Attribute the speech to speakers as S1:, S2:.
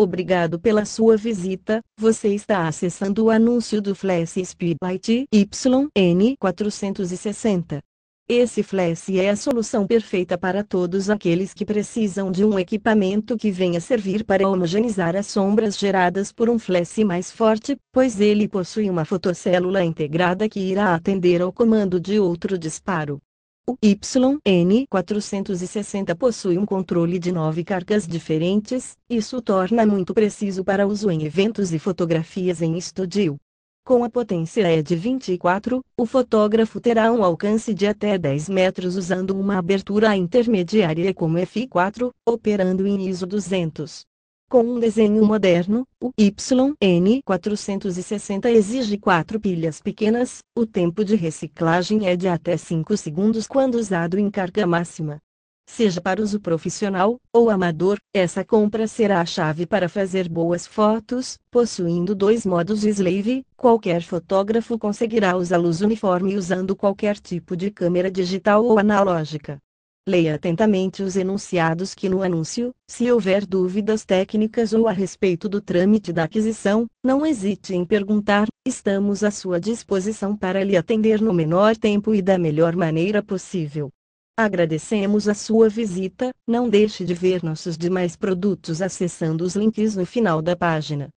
S1: Obrigado pela sua visita. Você está acessando o anúncio do Flash Speedlight YN460. Esse flash é a solução perfeita para todos aqueles que precisam de um equipamento que venha servir para homogeneizar as sombras geradas por um flash mais forte, pois ele possui uma fotocélula integrada que irá atender ao comando de outro disparo. O YN460 possui um controle de nove cargas diferentes, isso torna muito preciso para uso em eventos e fotografias em estúdio. Com a potência ed é de 24, o fotógrafo terá um alcance de até 10 metros usando uma abertura intermediária como F4, operando em ISO 200 com um desenho moderno, o YN460 exige 4 pilhas pequenas, o tempo de reciclagem é de até 5 segundos quando usado em carga máxima. Seja para uso profissional ou amador, essa compra será a chave para fazer boas fotos, possuindo dois modos slave, qualquer fotógrafo conseguirá usá-los uniforme usando qualquer tipo de câmera digital ou analógica. Leia atentamente os enunciados que no anúncio, se houver dúvidas técnicas ou a respeito do trâmite da aquisição, não hesite em perguntar, estamos à sua disposição para lhe atender no menor tempo e da melhor maneira possível. Agradecemos a sua visita, não deixe de ver nossos demais produtos acessando os links no final da página.